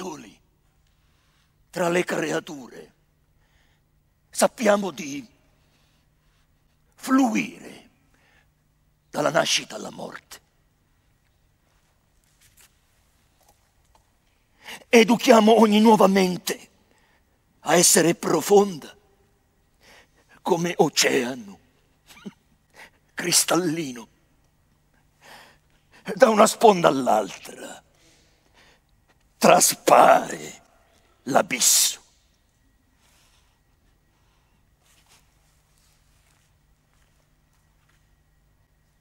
soli tra le creature. Sappiamo di fluire dalla nascita alla morte. Educhiamo ogni nuova mente a essere profonda come oceano, cristallino, da una sponda all'altra traspare l'abisso.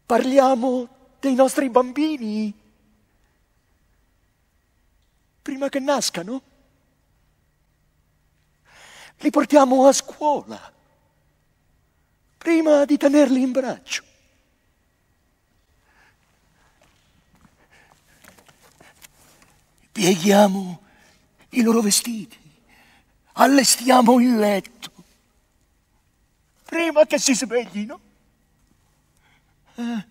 Parliamo dei nostri bambini prima che nascano. Li portiamo a scuola prima di tenerli in braccio. Pieghiamo i loro vestiti, allestiamo il letto, prima che si sveglino. Eh,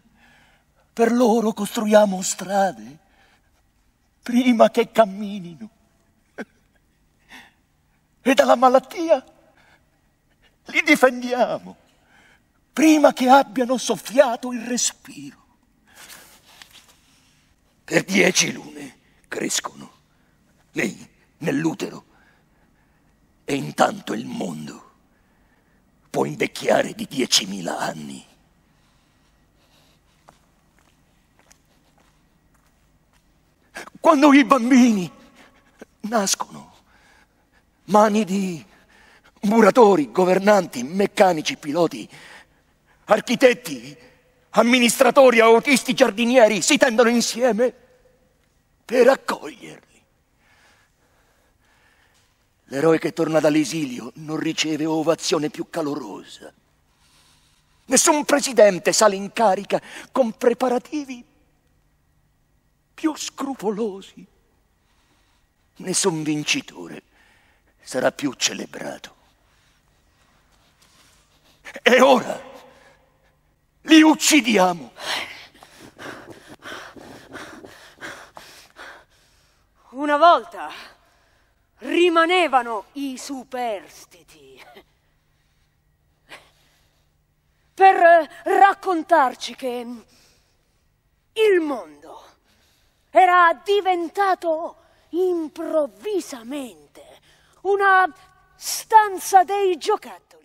per loro costruiamo strade, prima che camminino. E dalla malattia li difendiamo, prima che abbiano soffiato il respiro. Per dieci lune crescono nei, nell'utero. E intanto il mondo può invecchiare di 10.000 anni. Quando i bambini nascono, mani di muratori, governanti, meccanici, piloti, architetti, amministratori, autisti, giardinieri, si tendono insieme per accoglierli. L'eroe che torna dall'esilio non riceve ovazione più calorosa. Nessun presidente sale in carica con preparativi più scrupolosi. Nessun vincitore sarà più celebrato. E ora li uccidiamo. Una volta rimanevano i superstiti per raccontarci che il mondo era diventato improvvisamente una stanza dei giocattoli